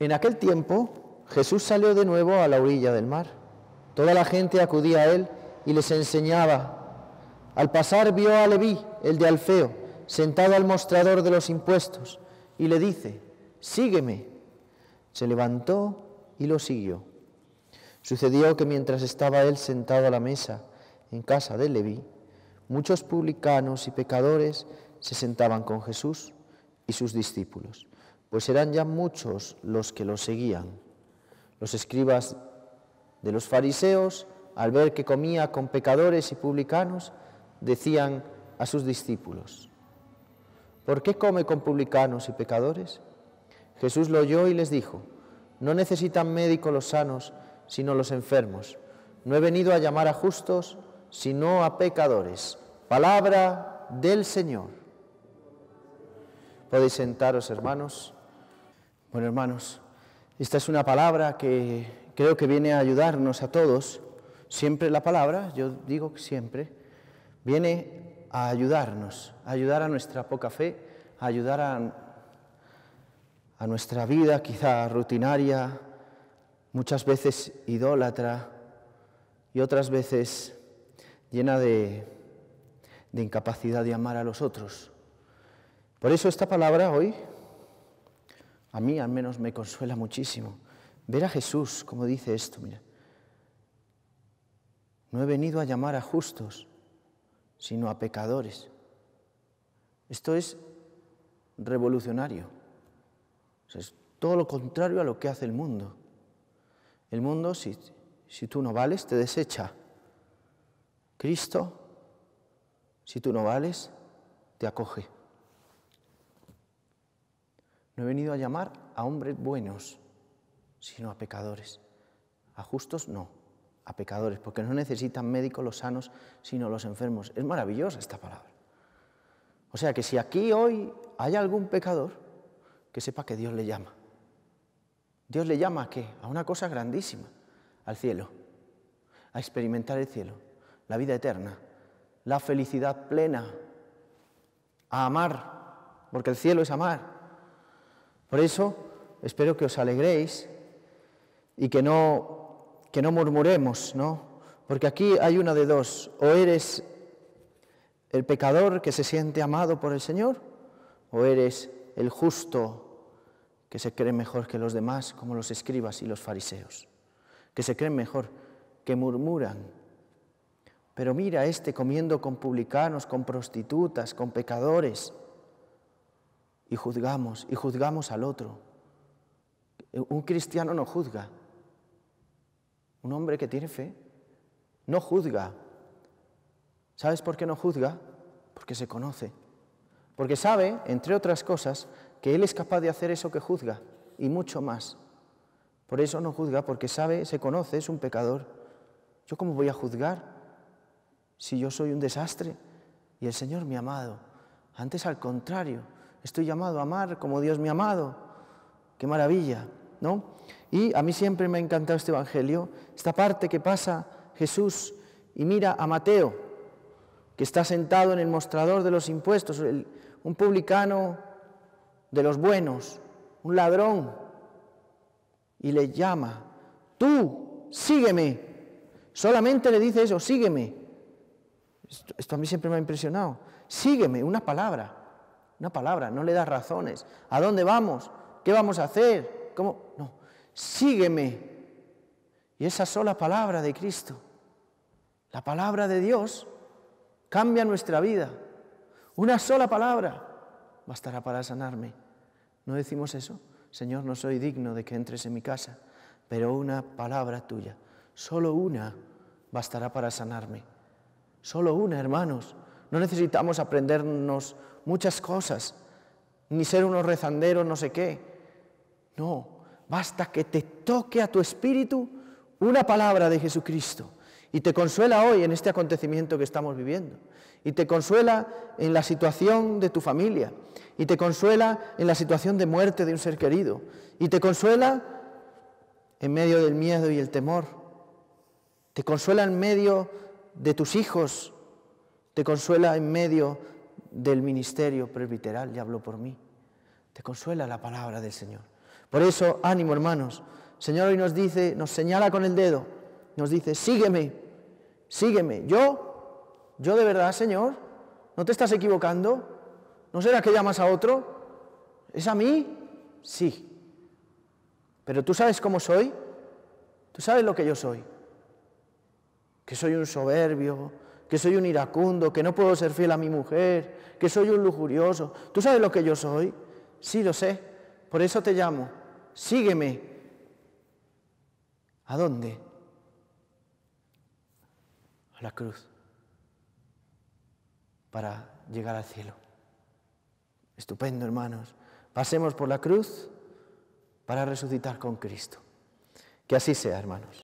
En aquel tiempo Jesús salió de nuevo a la orilla del mar. Toda la gente acudía a él y les enseñaba. Al pasar vio a Leví, el de Alfeo, sentado al mostrador de los impuestos, y le dice, sígueme. Se levantó y lo siguió. Sucedió que mientras estaba él sentado a la mesa en casa de Leví, muchos publicanos y pecadores se sentaban con Jesús y sus discípulos pues eran ya muchos los que lo seguían. Los escribas de los fariseos, al ver que comía con pecadores y publicanos, decían a sus discípulos, ¿por qué come con publicanos y pecadores? Jesús lo oyó y les dijo, no necesitan médicos los sanos, sino los enfermos. No he venido a llamar a justos, sino a pecadores. Palabra del Señor. Podéis sentaros, hermanos. Bueno, hermanos, esta es una palabra que creo que viene a ayudarnos a todos. Siempre la palabra, yo digo que siempre, viene a ayudarnos, a ayudar a nuestra poca fe, a ayudar a, nuestra vida quizá rutinaria, muchas veces idólatra y otras veces llena de incapacidad de amar a los otros. Por eso esta palabra hoy a mí al menos me consuela muchísimo. Ver a Jesús, como dice esto, mira. No he venido a llamar a justos, sino a pecadores. Esto es revolucionario. es todo lo contrario a lo que hace el mundo. El mundo, si tú no vales, te desecha. Cristo, si tú no vales, te acoge. No he venido a llamar a hombres buenos, sino a pecadores. A justos no, a pecadores, porque no necesitan médicos los sanos, sino los enfermos. Es maravillosa esta palabra. O sea que si aquí hoy hay algún pecador, que sepa que Dios le llama. Dios le llama a qué? A una cosa grandísima, al cielo, a experimentar el cielo, la vida eterna, la felicidad plena, a amar, porque el cielo es amar, por eso espero que os alegréis y que no, que no murmuremos, ¿no? Porque aquí hay una de dos. O eres el pecador que se siente amado por el Señor, o eres el justo que se cree mejor que los demás, como los escribas y los fariseos, que se creen mejor, que murmuran. Pero mira este comiendo con publicanos, con prostitutas, con pecadores y juzgamos y juzgamos al otro. Un cristiano no juzga. Un hombre que tiene fe no juzga. ¿Sabes por qué no juzga? Porque se conoce. Porque sabe, entre otras cosas, que Él es capaz de hacer eso que juzga y mucho más. Por eso no juzga, porque sabe, se conoce, es un pecador. ¿Yo cómo voy a juzgar si yo soy un desastre? Y el Señor mi amado. Antes al contrario, Estoy llamado a amar como Dios me ha amado. Qué maravilla, ¿no? Y a mí siempre me ha encantado este Evangelio, esta parte que pasa Jesús y mira a Mateo, que está sentado en el mostrador de los impuestos, un publicano de los buenos, un ladrón, y le llama, tú, sígueme. Solamente le dice eso, sígueme. esto a mí siempre me ha impresionado. Sígueme, una palabra. Una palabra, no le das razones. ¿A dónde vamos? ¿Qué vamos a hacer? ¿Cómo? No, sígueme. Y esa sola palabra de Cristo, la palabra de Dios, cambia nuestra vida. Una sola palabra bastará para sanarme. ¿No decimos eso? Señor, no soy digno de que entres en mi casa, pero una palabra tuya, solo una, bastará para sanarme. Solo una, hermanos. No necesitamos aprendernos muchas cosas, ni ser unos rezanderos, no sé qué. No, basta que te toque a tu espíritu una palabra de Jesucristo y te consuela hoy en este acontecimiento que estamos viviendo y te consuela en la situación de tu familia y te consuela en la situación de muerte de un ser querido y te consuela en medio del miedo y el temor. Te consuela en medio de tus hijos, te consuela en medio del ministerio presbiteral, ya habló por mí. Te consuela la palabra del Señor. Por eso, ánimo hermanos, el Señor hoy nos dice, nos señala con el dedo, nos dice, sígueme, sígueme. Yo, yo de verdad, Señor, ¿no te estás equivocando? ¿No será que llamas a otro? ¿Es a mí? Sí. Pero tú sabes cómo soy, tú sabes lo que yo soy, que soy un soberbio, que soy un iracundo, que no puedo ser fiel a mi mujer, que soy un lujurioso. ¿Tú sabes lo que yo soy? Sí, lo sé. Por eso te llamo. Sígueme. ¿A dónde? A la cruz. Para llegar al cielo. Estupendo, hermanos. Pasemos por la cruz para resucitar con Cristo. Que así sea, hermanos.